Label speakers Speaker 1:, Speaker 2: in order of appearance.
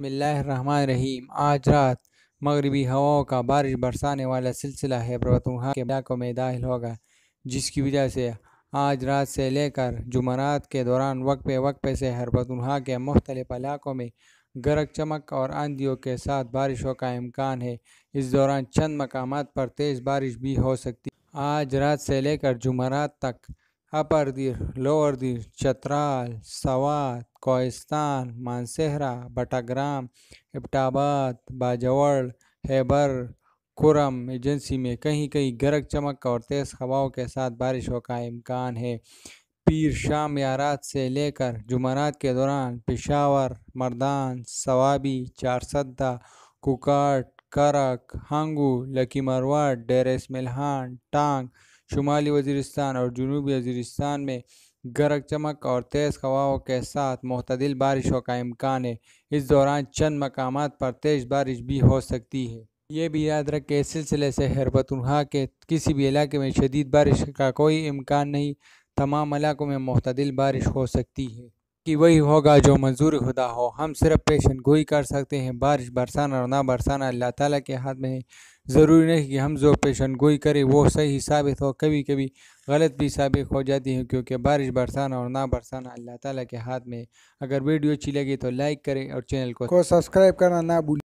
Speaker 1: रहीम आज रात मगरबी हवाओं का बारिश बरसाने वाला सिलसिला हैबरतहा के इलाकों में दाखिल होगा जिसकी वजह से आज रात से लेकर जुमरात के दौरान वक्त वक्त से हर हरबतहा के मुख्तलिफ इलाकों में गरज चमक और आंधियों के साथ बारिशों का इम्कान है इस दौरान चंद मकाम पर तेज़ बारिश भी हो सकती आज रात से लेकर जुमरात तक अपर दीर लोअर दीर चतराल सवात कोहिस्तान मानसेहरा बटाग्राम इबटाबाद बाजवड़ हैबर कुरम एजेंसी में कहीं कहीं गरज चमक और तेज़ हवाओं के साथ बारिशों का इम्कान है पीर शाम या रात से लेकर जुमरात के दौरान पिशावर मर्दान सवाबी चारसद्दा कुकाट करक हांगू लकी मरवाड डेरेस मिलहान टांग शुमाली वजीरस्तान और जनूबी वजीरस्तान में गरज चमक और तेज़ हवाओं के साथ मतदिल बारिशों का इम्कान है इस दौरान चंद मकाम पर तेज़ बारिश भी हो सकती है ये भी याद रखें इस सिलसिले से हरबतुल्हा के किसी भी इलाके में शदीद बारिश का कोई इम्कान नहीं तमाम इलाकों में मतदिल बारिश हो सकती है कि वही होगा जो मंजूर खुदा हो हम सिर्फ पेशन गोई कर सकते हैं बारिश बरसाना और ना बरसाना अल्लाह ताला के हाथ में है ज़रूरी नहीं कि हम जो पेशन गोई करें वो सही साबित हो कभी कभी गलत भी साबित हो जाती है क्योंकि बारिश बरसाना और ना बरसाना अल्लाह ताला के हाथ में है अगर वीडियो अच्छी लगी तो लाइक करें और चैनल को, को सब्सक्राइब करना ना भूलें